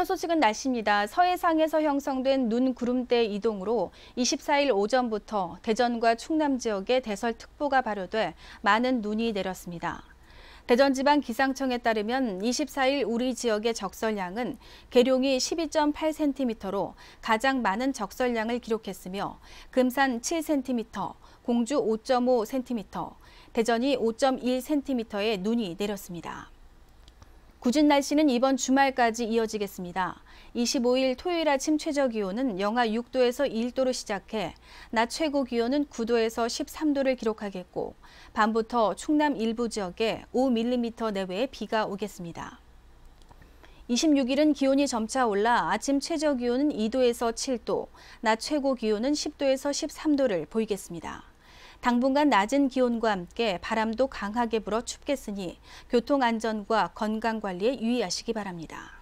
첫 소식은 날씨입니다. 서해상에서 형성된 눈 구름대 이동으로 24일 오전부터 대전과 충남 지역에 대설특보가 발효돼 많은 눈이 내렸습니다. 대전지방기상청에 따르면 24일 우리 지역의 적설량은 계룡이 12.8cm로 가장 많은 적설량을 기록했으며 금산 7cm, 공주 5.5cm, 대전이 5.1cm의 눈이 내렸습니다. 궂은 날씨는 이번 주말까지 이어지겠습니다. 25일 토요일 아침 최저 기온은 영하 6도에서 1도로 시작해 낮 최고 기온은 9도에서 13도를 기록하겠고 밤부터 충남 일부 지역에 5mm 내외의 비가 오겠습니다. 26일은 기온이 점차 올라 아침 최저 기온은 2도에서 7도, 낮 최고 기온은 10도에서 13도를 보이겠습니다. 당분간 낮은 기온과 함께 바람도 강하게 불어 춥겠으니 교통안전과 건강관리에 유의하시기 바랍니다.